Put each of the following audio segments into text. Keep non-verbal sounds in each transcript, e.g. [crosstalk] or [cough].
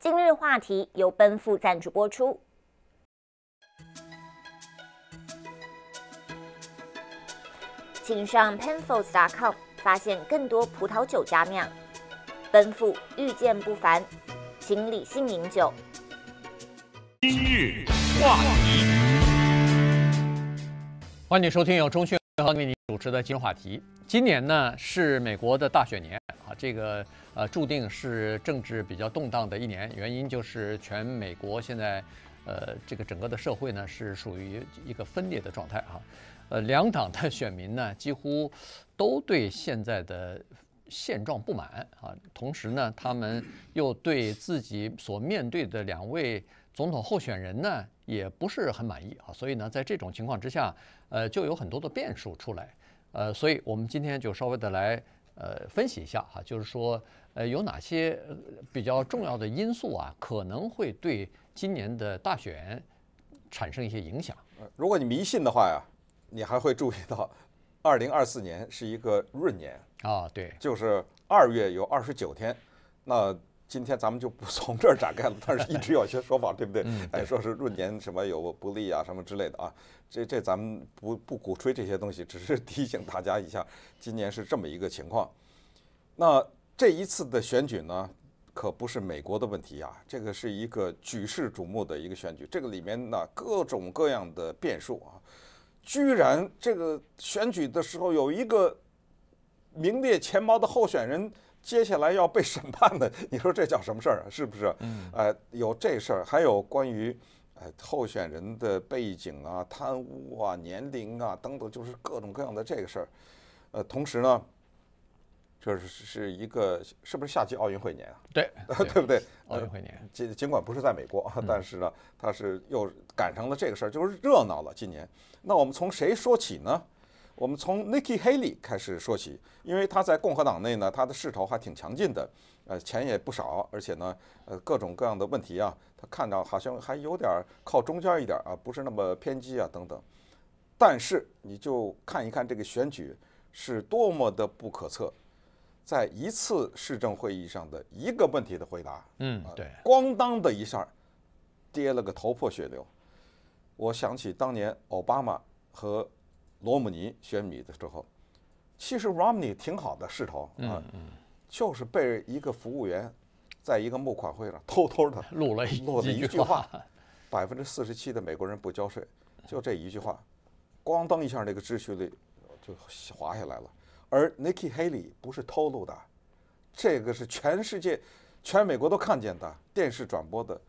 今日话题由奔赴赞助播出，请上 penfolds.com 发现更多葡萄酒佳酿。奔赴遇见不凡，请理性饮酒。今日话题，欢迎收听由钟迅为您主持的今日话题。今年呢是美国的大选年。这个呃，注定是政治比较动荡的一年，原因就是全美国现在，呃，这个整个的社会呢是属于一个分裂的状态啊，呃，两党的选民呢几乎都对现在的现状不满啊，同时呢，他们又对自己所面对的两位总统候选人呢也不是很满意啊，所以呢，在这种情况之下，呃，就有很多的变数出来，呃，所以我们今天就稍微的来。呃，分析一下哈，就是说，呃，有哪些比较重要的因素啊，可能会对今年的大选产生一些影响？如果你迷信的话呀，你还会注意到，二零二四年是一个闰年啊，对，就是二月有二十九天，那。今天咱们就不从这儿展开了，但是一直有些说法，对不对？哎，说是闰年什么有不利啊，什么之类的啊。这这咱们不不鼓吹这些东西，只是 [laughs] 提醒大家一下，今年是这么一个情况。那这一次的选举呢，可不是美国的问题啊，这个是一个举世瞩目的一个选举，这个里面呢各种各样的变数啊，居然这个选举的时候有一个名列前茅的候选人。接下来要被审判的，[laughs] 你说这叫什么事儿？啊？是不是？嗯，哎，有这事儿，还有关于，呃，候选人的背景啊、贪污啊、年龄啊等等，就是各种各样的这个事儿。呃，同时呢，这是是一个是不是夏季奥运会年啊？对，对 [laughs] 不对？奥运会年，尽尽管不是在美国，但是呢，它是又赶上了这个事儿，就是热闹了。今年，那我们从谁说起呢？我们从 Nikki Haley 开始说起，因为他在共和党内呢，他的势头还挺强劲的，呃，钱也不少，而且呢，呃，各种各样的问题啊，他看到好像还有点靠中间一点啊，不是那么偏激啊，等等。但是你就看一看这个选举是多么的不可测，在一次市政会议上的一个问题的回答，嗯，对，咣当的一下，跌了个头破血流。我想起当年奥巴马和。罗姆尼选米的时候，其实 Romney 挺好的势头啊，就是被一个服务员，在一个募款会上偷偷的录了一录了一句话：百分之四十七的美国人不交税，就这一句话，咣当一下那个支持率就滑下来了。而 Nikki Haley 不是偷录的，这个是全世界、全美国都看见的电视转播的，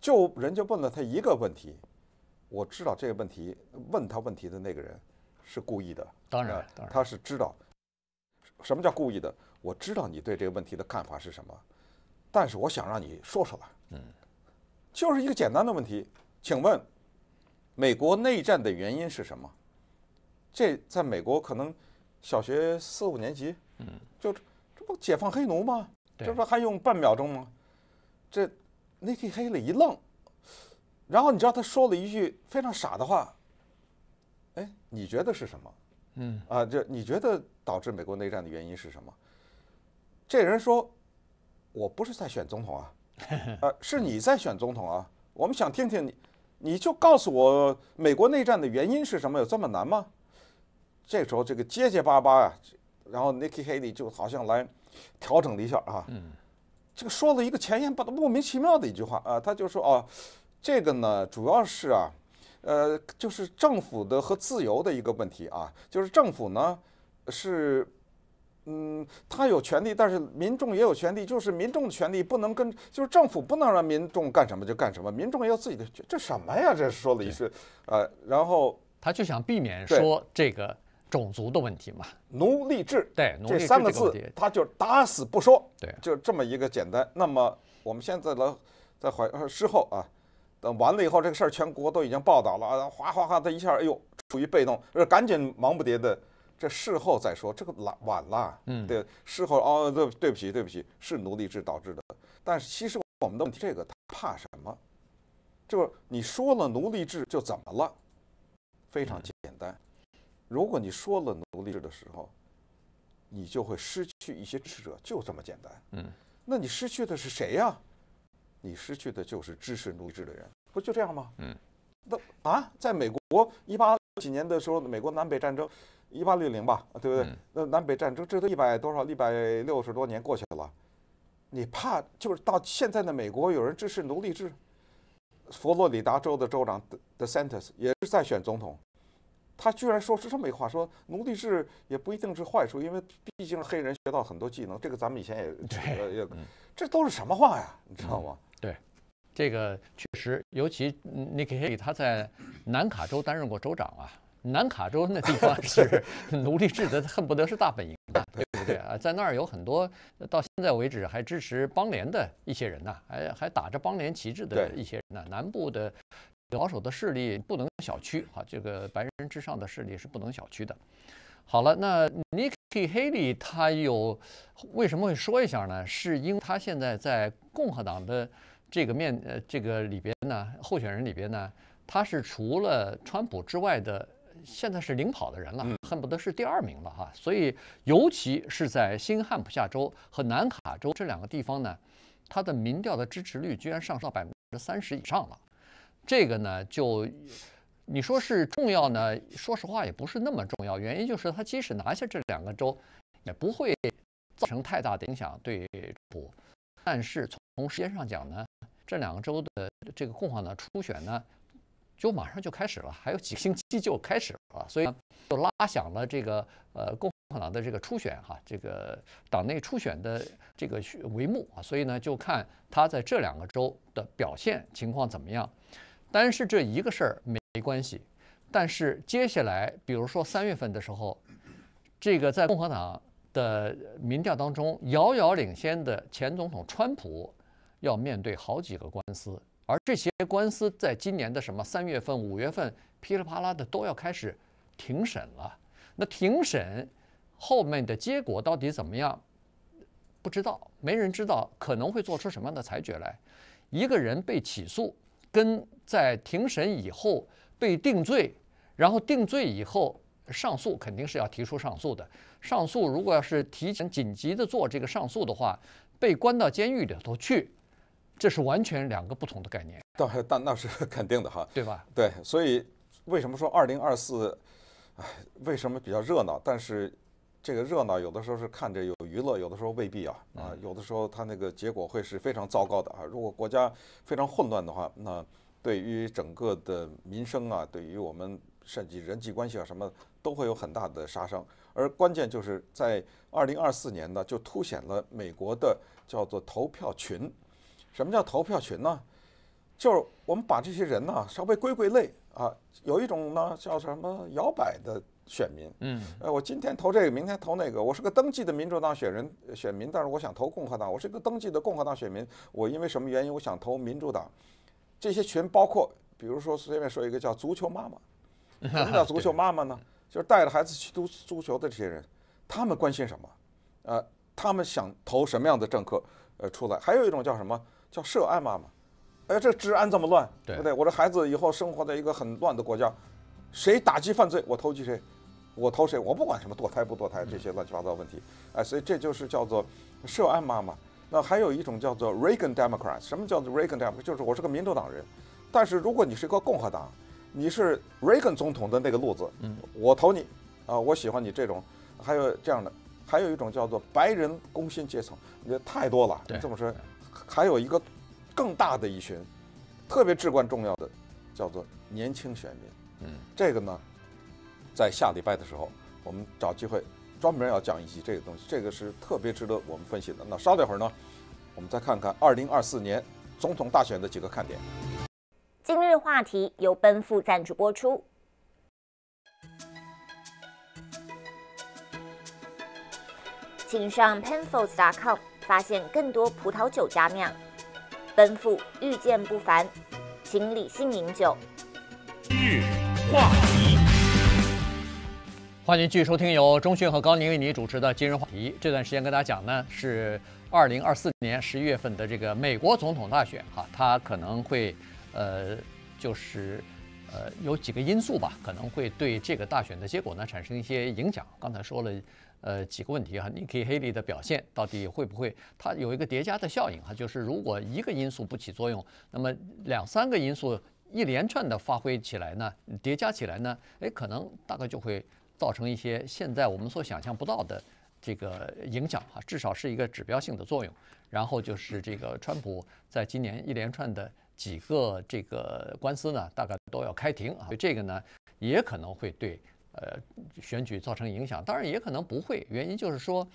就人家问了他一个问题。我知道这个问题问他问题的那个人是故意的，当然，他是知道什么叫故意的。我知道你对这个问题的看法是什么，但是我想让你说出来。嗯，就是一个简单的问题，请问美国内战的原因是什么？这在美国可能小学四五年级，嗯，就这不解放黑奴吗？这不还用半秒钟吗？这 Nikki 黑了一愣。然后你知道他说了一句非常傻的话，哎，你觉得是什么？嗯啊，这你觉得导致美国内战的原因是什么？这人说，我不是在选总统啊，[laughs] 呃，是你在选总统啊。我们想听听你，你就告诉我美国内战的原因是什么？有这么难吗？这时候这个结结巴巴啊，然后 Nikki Haley 就好像来调整了一下啊，嗯，这个说了一个前言不搭莫名其妙的一句话啊，他就说哦。这个呢，主要是啊，呃，就是政府的和自由的一个问题啊，就是政府呢是，嗯，他有权利，但是民众也有权利，就是民众的权利不能跟，就是政府不能让民众干什么就干什么，民众也有自己的权，这什么呀？这说的意思，呃，然后他就想避免说这个种族的问题嘛，奴隶制，对，奴隶制这个字，他就打死不说，对，就这么一个简单。那么我们现在来在怀事后啊。等完了以后，这个事儿全国都已经报道了，哗哗哗的一下，哎呦，处于被动，赶紧忙不迭的。这事后再说，这个晚晚了，嗯，对，事后哦，对，对不起，对不起，是奴隶制导致的。但是其实我们的问题，这个怕什么？就是你说了奴隶制就怎么了？非常简单，如果你说了奴隶制的时候，你就会失去一些支持者，就这么简单。嗯，那你失去的是谁呀？你失去的就是支持奴隶制的人，不就这样吗？嗯，那啊，在美国一八几年的时候，美国南北战争，一八六零吧，对不对？那南北战争这都一百多少，一百六十多年过去了，你怕就是到现在的美国有人支持奴隶制？佛罗里达州的州长 The The s a n t e r s 也是在选总统。他居然说是这么一话，说奴隶制也不一定是坏处，因为毕竟黑人学到很多技能，这个咱们以前也，[laughs] 对，也，这都是什么话呀？你知道吗？对，这个确实，尤其你可以他在南卡州担任过州长啊，南卡州那地方 [laughs] 是奴隶制的，恨不得是大本营的，对不对啊？在那儿有很多到现在为止还支持邦联的一些人呐，还还打着邦联旗帜的一些人那南部的。保守的势力不能小觑啊，这个白人之上的势力是不能小觑的。好了，那 Nikki Haley 他有为什么会说一下呢？是因为他现在在共和党的这个面呃这个里边呢，候选人里边呢，他是除了川普之外的，现在是领跑的人了，恨不得是第二名了哈。所以，尤其是在新汉普夏州和南卡州这两个地方呢，他的民调的支持率居然上升到百分之三十以上了。这个呢，就你说是重要呢，说实话也不是那么重要。原因就是他即使拿下这两个州，也不会造成太大的影响。对不？但是从时间上讲呢，这两个州的这个共和党初选呢，就马上就开始了，还有几个星期就开始了，所以就拉响了这个呃共和党的这个初选哈，这个党内初选的这个帷幕啊。所以呢，就看他在这两个州的表现情况怎么样。但是这一个事儿没关系，但是接下来，比如说三月份的时候，这个在共和党的民调当中遥遥领先的前总统川普，要面对好几个官司，而这些官司在今年的什么三月份、五月份噼里啪啦的都要开始庭审了。那庭审后面的结果到底怎么样？不知道，没人知道，可能会做出什么样的裁决来。一个人被起诉。跟在庭审以后被定罪，然后定罪以后上诉，肯定是要提出上诉的。上诉如果要是提前紧急的做这个上诉的话，被关到监狱里头去，这是完全两个不同的概念。对，但那是肯定的哈，对吧？对，所以为什么说二零二四，为什么比较热闹？但是这个热闹有的时候是看着有。娱乐有的时候未必啊啊，有的时候它那个结果会是非常糟糕的啊。如果国家非常混乱的话，那对于整个的民生啊，对于我们甚至人际关系啊什么，都会有很大的杀伤。而关键就是在二零二四年呢，就凸显了美国的叫做投票群。什么叫投票群呢？就是我们把这些人呢稍微归归类啊，有一种呢叫什么摇摆的。选民，嗯，呃，我今天投这个，明天投那个，我是个登记的民主党选人选民，但是我想投共和党，我是一个登记的共和党选民，我因为什么原因我想投民主党？这些群包括，比如说随便说一个叫足球妈妈，[laughs] 什么叫足球妈妈呢？就是带着孩子去读足球的这些人，他们关心什么？呃，他们想投什么样的政客？呃，出来，还有一种叫什么叫涉案妈妈？哎，这治安这么乱？对不对？我这孩子以后生活在一个很乱的国家，谁打击犯罪，我投击谁。我投谁？我不管什么堕胎不堕胎这些乱七八糟问题，哎，所以这就是叫做涉案妈妈。那还有一种叫做 Reagan d e m o c r a t 什么叫做 Reagan d e m o c r a t 就是我是个民主党人，但是如果你是一个共和党，你是 Reagan 总统的那个路子，嗯，我投你，啊，我喜欢你这种。还有这样的，还有一种叫做白人工薪阶层，你太多了。你这么说？还有一个更大的一群，特别至关重要的，叫做年轻选民。嗯，这个呢？在下礼拜的时候，我们找机会专门要讲一集这个东西，这个是特别值得我们分析的。那稍等一会儿呢，我们再看看二零二四年总统大选的几个看点。今日话题由奔富赞助播出，请上 penfolds.com 发现更多葡萄酒佳酿。奔富遇见不凡，请理性饮酒。日话。欢迎继续收听由中讯和高宁为你主持的《今日话题》。这段时间跟大家讲呢，是二零二四年十一月份的这个美国总统大选哈，它可能会，呃，就是，呃，有几个因素吧，可能会对这个大选的结果呢产生一些影响。刚才说了，呃，几个问题哈，Nikki Haley 的表现到底会不会？它有一个叠加的效应哈，就是如果一个因素不起作用，那么两三个因素一连串的发挥起来呢，叠加起来呢，哎，可能大概就会。造成一些现在我们所想象不到的这个影响哈，至少是一个指标性的作用。然后就是这个川普在今年一连串的几个这个官司呢，大概都要开庭啊，这个呢也可能会对呃选举造成影响，当然也可能不会，原因就是说，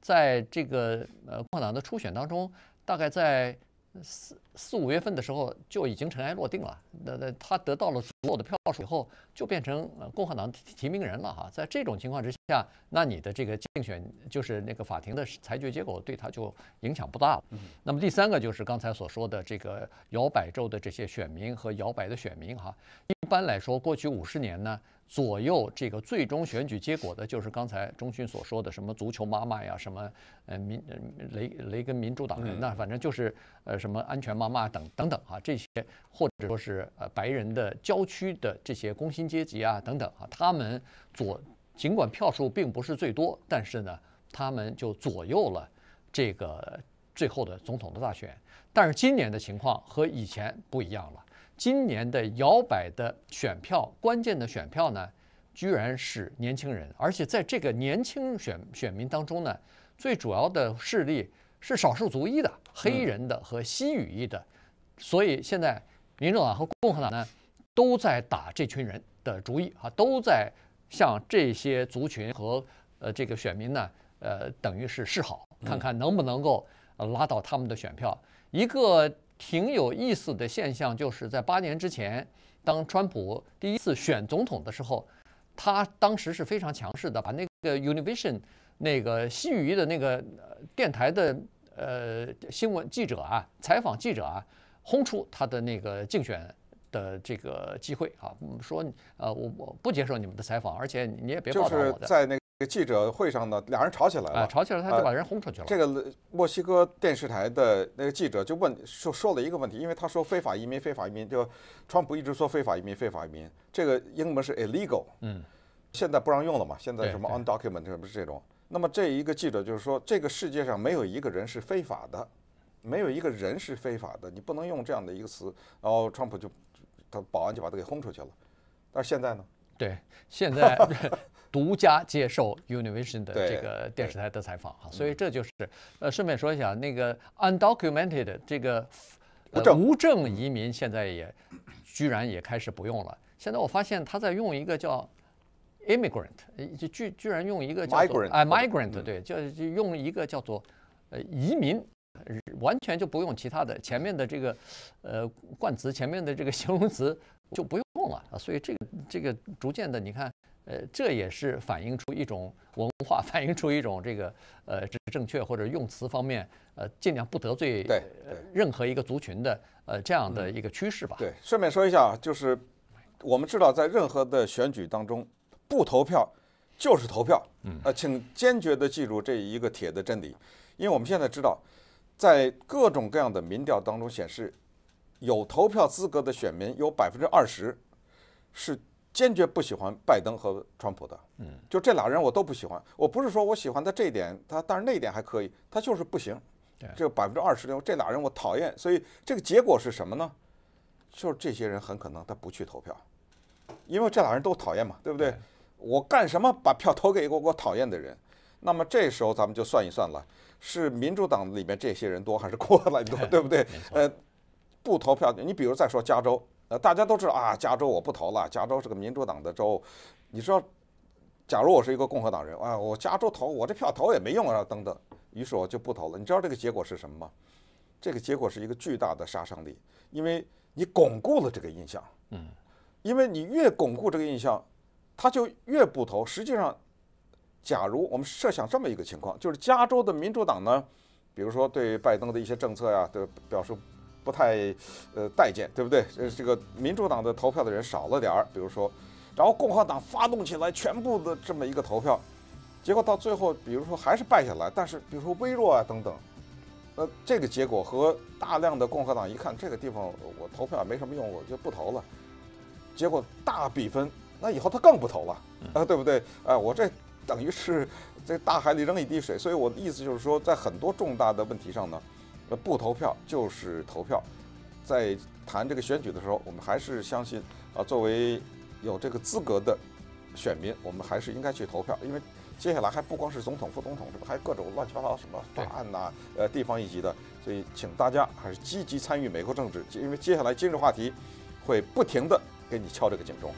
在这个呃共和党的初选当中，大概在四四五月份的时候就已经尘埃落定了，那那他得到了足够的票数以后。就变成共和党提名人了哈，在这种情况之下，那你的这个竞选就是那个法庭的裁决结果对他就影响不大。了。那么第三个就是刚才所说的这个摇摆州的这些选民和摇摆的选民哈，一般来说过去五十年呢左右，这个最终选举结果的就是刚才中勋所说的什么足球妈妈呀，什么呃民雷雷根民主党人呐，反正就是呃什么安全妈妈等等等啊这些，或者说是呃白人的郊区的这些工薪。阶级啊，等等啊，他们左尽管票数并不是最多，但是呢，他们就左右了这个最后的总统的大选。但是今年的情况和以前不一样了，今年的摇摆的选票，关键的选票呢，居然是年轻人，而且在这个年轻选选民当中呢，最主要的势力是少数族裔的黑人的和西语裔的，所以现在民主党和共和党呢。都在打这群人的主意啊，都在向这些族群和呃这个选民呢，呃，等于是示好，看看能不能够拉到他们的选票。一个挺有意思的现象，就是在八年之前，当川普第一次选总统的时候，他当时是非常强势的，把那个 Univision 那个西语的那个电台的呃新闻记者啊，采访记者啊，轰出他的那个竞选。的这个机会啊，说呃，我我不接受你们的采访，而且你也别报道我的。就是在那个记者会上呢，俩人吵起来了，吵起来他就把人轰出去了。这个墨西哥电视台的那个记者就问，说说了一个问题，因为他说非法移民，非法移民，就川普一直说非法移民，非法移民。这个英文是 illegal，嗯，现在不让用了嘛，现在什么 undocumented 不是这种。那么这一个记者就是说，这个世界上没有一个人是非法的，没有一个人是非法的，你不能用这样的一个词。然后川普就。保安就把他给轰出去了，但是现在呢？对，现在 [laughs] 独家接受 Univision 的这个电视台的采访哈，所以这就是呃，顺便说一下，那个 undocumented 这个无证移民现在也居然也开始不用了。现在我发现他在用一个叫 immigrant，就居居然用一个叫做哎 migrant，对，就就用一个叫做呃移民。完全就不用其他的，前面的这个，呃，冠词前面的这个 [laughs] 形容词就不用用了，所以这个这个逐渐的，你看，呃，这也是反映出一种文化，[laughs] 反映出一种这个呃正确或者用词方面，呃，尽量不得罪对任何一个族群的呃这样的一个趋势吧。对，顺便说一下，就是我们知道，在任何的选举当中，不投票就是投票，嗯，呃，请坚决的记住这一个铁的真理，因为我们现在知道。在各种各样的民调当中显示，有投票资格的选民有百分之二十，是坚决不喜欢拜登和川普的。嗯，就这俩人我都不喜欢。我不是说我喜欢他这一点，他但是那一点还可以，他就是不行。这百分之二十的这俩人我讨厌，所以这个结果是什么呢？就是这些人很可能他不去投票，因为这俩人都讨厌嘛，对不对？我干什么把票投给一个我讨厌的人？那么这时候咱们就算一算了。是民主党里面这些人多还是过来多，[laughs] 对不对？呃，不投票，你比如再说加州，呃，大家都知道啊，加州我不投了，加州是个民主党的州。你知道，假如我是一个共和党人，啊，我加州投，我这票投也没用啊，等等。于是我就不投了。你知道这个结果是什么吗？这个结果是一个巨大的杀伤力，因为你巩固了这个印象。嗯，因为你越巩固这个印象，他就越不投。实际上。假如我们设想这么一个情况，就是加州的民主党呢，比如说对拜登的一些政策呀，都表示不太呃待见，对不对？呃，这个民主党的投票的人少了点儿，比如说，然后共和党发动起来全部的这么一个投票，结果到最后，比如说还是败下来，但是比如说微弱啊等等，呃，这个结果和大量的共和党一看这个地方我投票也没什么用，我就不投了。结果大比分，那以后他更不投了啊，对不对？哎，我这。等于是在大海里扔一滴水，[laughs] 所以我的意思就是说，在很多重大的问题上呢，呃，不投票就是投票。在谈这个选举的时候，我们还是相信，啊，作为有这个资格的选民，我们还是应该去投票，因为接下来还不光是总统、副总统，这不还各种乱七八糟什么法案呐，呃，地方一级的，所以请大家还是积极参与美国政治，因为接下来今日话题会不停的给你敲这个警钟。